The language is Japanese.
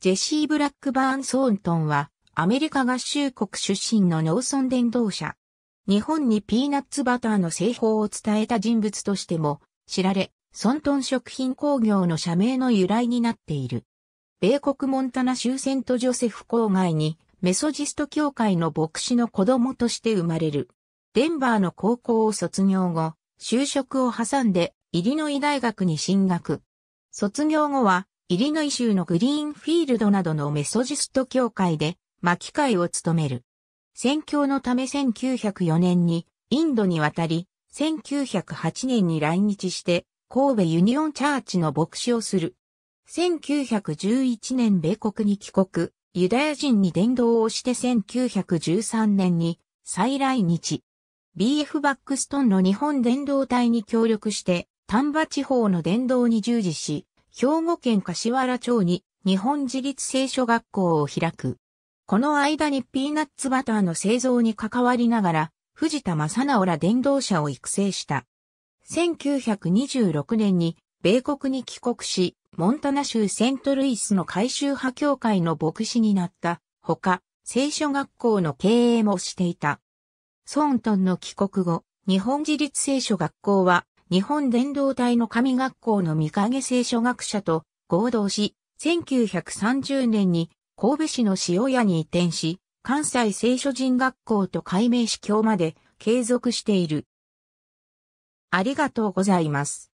ジェシー・ブラックバーン・ソーントンは、アメリカ合衆国出身の農村伝道者。日本にピーナッツバターの製法を伝えた人物としても知られ、ソントン食品工業の社名の由来になっている。米国モンタナ州セントジョセフ郊外にメソジスト教会の牧師の子供として生まれる。デンバーの高校を卒業後、就職を挟んでイリノイ大学に進学。卒業後はイリノイ州のグリーンフィールドなどのメソジスト教会で、巻き会を務める。宣教のため1904年にインドに渡り、1908年に来日して神戸ユニオンチャーチの牧師をする。1911年米国に帰国、ユダヤ人に伝道をして1913年に再来日。BF バックストンの日本伝道隊に協力して、丹波地方の伝道に従事し、兵庫県柏原町に日本自立聖書学校を開く。この間にピーナッツバターの製造に関わりながら、藤田正直ら伝道者を育成した。1926年に米国に帰国し、モンタナ州セントルイスの改修派協会の牧師になったほか、聖書学校の経営もしていた。ソーントンの帰国後、日本自立聖書学校は日本伝道隊の神学校の御影聖書学者と合同し、1930年に神戸市の塩屋に移転し、関西聖書人学校と改名司教まで継続している。ありがとうございます。